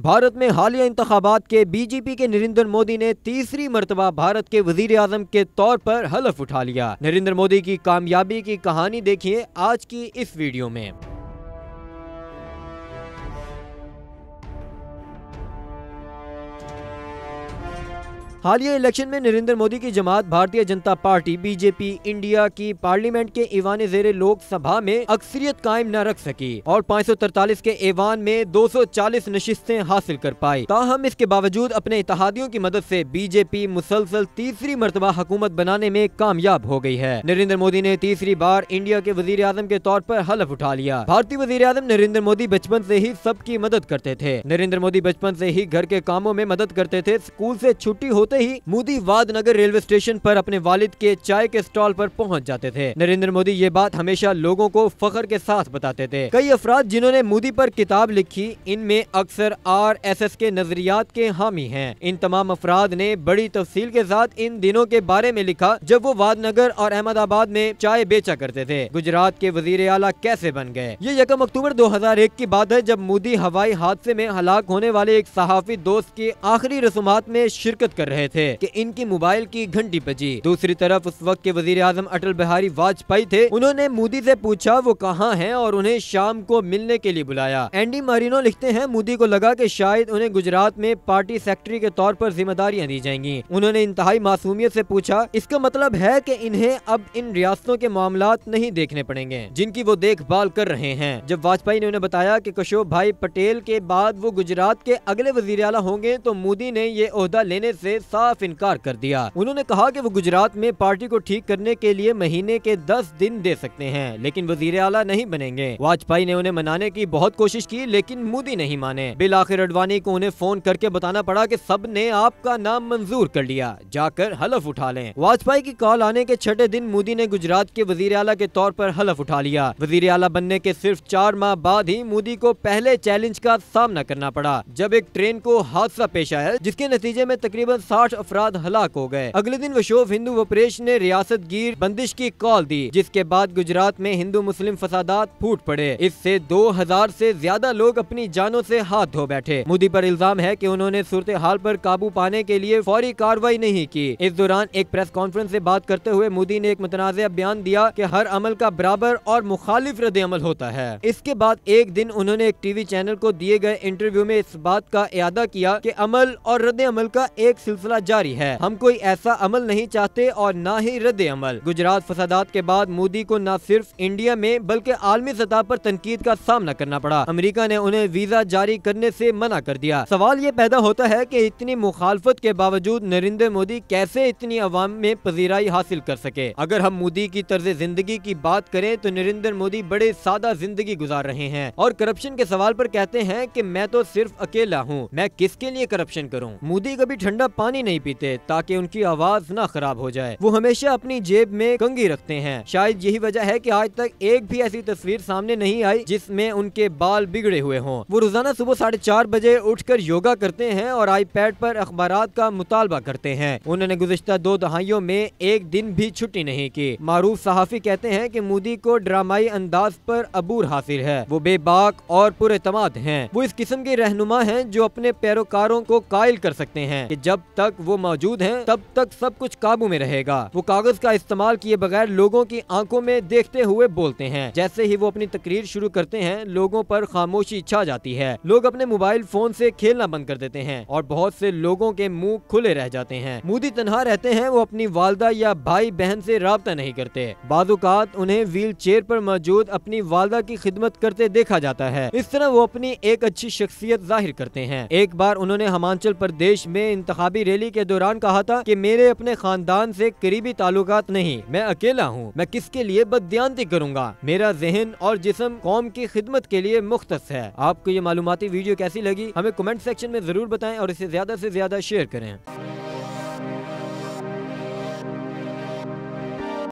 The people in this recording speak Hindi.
भारत में हालिया इंतबात के बीजेपी के नरेंद्र मोदी ने तीसरी मरतबा भारत के वजीर आजम के तौर पर हलफ उठा लिया नरेंद्र मोदी की कामयाबी की कहानी देखिए आज की इस वीडियो में हालिया इलेक्शन में नरेंद्र मोदी की जमात भारतीय जनता पार्टी बीजेपी इंडिया की पार्लियामेंट के ईवान जेर लोकसभा में अक्सरियत कायम न रख सकी और पाँच सौ तरतालीस के ईवान में दो सौ चालीस नशिस्तें हासिल कर पाई ताहम इसके बावजूद अपने इतिहादियों की मदद ऐसी बीजेपी मुसलसल तीसरी मरतबा हुकूमत बनाने में कामयाब हो गयी है नरेंद्र मोदी ने तीसरी बार इंडिया के वजीर आजम के तौर आरोप हलफ उठा लिया भारतीय वजीर आजम नरेंद्र मोदी बचपन ऐसी ही सबकी मदद करते थे नरेंद्र मोदी बचपन ऐसी ही घर के कामों में मदद करते थे स्कूल ऐसी छुट्टी होती होते ही मोदी वादनगर रेलवे स्टेशन पर अपने वालिद के चाय के स्टॉल पर पहुंच जाते थे नरेंद्र मोदी ये बात हमेशा लोगों को फखर के साथ बताते थे कई अफराद जिन्होंने मोदी पर किताब लिखी इनमें अक्सर आर एस एस के नजरियात के हामी है इन तमाम अफराद ने बड़ी तफसील के साथ इन दिनों के बारे में लिखा जब वो वादनगर और अहमदाबाद में चाय बेचा करते थे गुजरात के वजीर आला कैसे बन गए ये यकम अक्टूबर 2001 की बात है जब मोदी हवाई हादसे में हलाक होने वाले एक सहाफी दोस्त की आखिरी रसूमात में शिरकत कर रहे रहे थे कि इनकी मोबाइल की घंटी बजी दूसरी तरफ उस वक्त के वजीर आजम अटल बिहारी वाजपेयी थे उन्होंने मोदी ऐसी पूछा वो कहाँ है और उन्हें शाम को मिलने के लिए बुलाया एंडी मरीनो लिखते हैं मोदी को लगा की शायद उन्हें गुजरात में पार्टी सेक्रेटरी के तौर पर जिम्मेदारियाँ दी जाएंगी उन्होंने इंतहाई मासूमियत ऐसी पूछा इसका मतलब है की इन्हें अब इन रियासतों के मामला नहीं देखने पड़ेंगे जिनकी वो देखभाल कर रहे हैं जब वाजपेयी ने उन्हें बताया की कशोभ भाई पटेल के बाद वो गुजरात के अगले वजीर आला होंगे तो मोदी ने ये लेने से साफ इनकार कर दिया उन्होंने कहा की वो गुजरात में पार्टी को ठीक करने के लिए महीने के दस दिन दे सकते हैं लेकिन वजीर आला नहीं बनेंगे वाजपेयी ने उन्हें मनाने की बहुत कोशिश की लेकिन मोदी नहीं माने बिल आखिर अडवाणी को उन्हें फोन करके बताना पड़ा की सब ने आपका नाम मंजूर कर लिया जाकर हलफ उठा ले वाजपेयी की कॉल आने के छठे दिन मोदी ने गुजरात के वजीर आला के तौर पर हलफ उठा लिया वजीर आला बनने के सिर्फ चार माह बाद ही मोदी को पहले चैलेंज का सामना करना पड़ा जब एक ट्रेन को हादसा पेश आया जिसके नतीजे में तकरीबन आठ अफराद हलाक हो गए अगले दिन वशोफ हिंदू वपरेश ने रियासत गिर बंदिश की कॉल दी जिसके बाद गुजरात में हिंदू मुस्लिम फसादात फूट पड़े इससे दो हजार ऐसी ज्यादा लोग अपनी जानों ऐसी हाथ धो बैठे मोदी आरोप इल्जाम है की उन्होंने सूरत हाल आरोप काबू पाने के लिए फौरी कार्रवाई नहीं की इस दौरान एक प्रेस कॉन्फ्रेंस ऐसी बात करते हुए मोदी ने एक मुतनाज़ बयान दिया की हर अमल का बराबर और मुखालिफ रद्द अमल होता है इसके बाद एक दिन उन्होंने एक टीवी चैनल को दिए गए इंटरव्यू में इस बात का अदा किया कि अमल और रद्द अमल का एक सिलसिला सिलसिला जारी है हम कोई ऐसा अमल नहीं चाहते और न ही रद्द अमल गुजरात फसादात के बाद मोदी को न सिर्फ इंडिया में बल्कि आलमी सतह आरोप तनकीद का सामना करना पड़ा अमरीका ने उन्हें वीजा जारी करने ऐसी मना कर दिया सवाल ये पैदा होता है की इतनी मुखालफत के बावजूद नरेंद्र मोदी कैसे इतनी अवाम में पजीराई हासिल कर सके अगर हम मोदी की तर्ज जिंदगी की बात करें तो नरेंद्र मोदी बड़े सादा जिंदगी गुजार रहे हैं और करप्शन के सवाल पर कहते हैं कि मैं तो सिर्फ अकेला हूँ मैं किसके लिए करप्शन करूँ मोदी कभी ठंडा पानी पानी नहीं पीते ताकि उनकी आवाज़ ना खराब हो जाए वो हमेशा अपनी जेब में कंगी रखते हैं शायद यही वजह है की आज तक एक भी ऐसी तस्वीर सामने नहीं आई जिसमे उनके बाल बिगड़े हुए हों वो रोजाना सुबह साढ़े चार बजे उठकर योगा करते हैं और आई पैड पर अखबार का मुतालबा करते हैं उन्होंने गुजशत दो दहाइयों में एक दिन भी छुट्टी नहीं की मारूफ सहाफी कहते हैं की मोदी को ड्रामाई अंदाज पर अबूर हासिल है वो बेबाक और पुरमाद है वो इस किस्म के रहनुमा है जो अपने पैरोकारों को कायल कर सकते हैं की जब तक तक वो मौजूद हैं तब तक सब कुछ काबू में रहेगा वो कागज का इस्तेमाल किए बगैर लोगों की आंखों में देखते हुए बोलते हैं जैसे ही वो अपनी तकरीर शुरू करते हैं लोगों पर खामोशी छा जाती है लोग अपने मोबाइल फोन से खेलना बंद कर देते हैं और बहुत से लोगों के मुंह खुले रह जाते हैं मोदी तनहा रहते हैं वो अपनी वालदा या भाई बहन से रबता नहीं करते बाजुकात उन्हें व्हील चेयर पर मौजूद अपनी वालदा की खिदमत करते देखा जाता है इस तरह वो अपनी एक अच्छी शख्सियत जाहिर करते हैं एक बार उन्होंने हिमाचल प्रदेश में इंतबी रैली के दौरान कहा था कि मेरे अपने खानदान से करीबी ताल्लुक नहीं मैं अकेला हूँ मैं किसके लिए बदती करूँगा मेरा जहन और जिसम कौम की खिदमत के लिए मुख्त है आपको ये मालूमती वीडियो कैसी लगी हमें कमेंट सेक्शन में जरूर बताएं और इसे ज्यादा से ज्यादा शेयर करें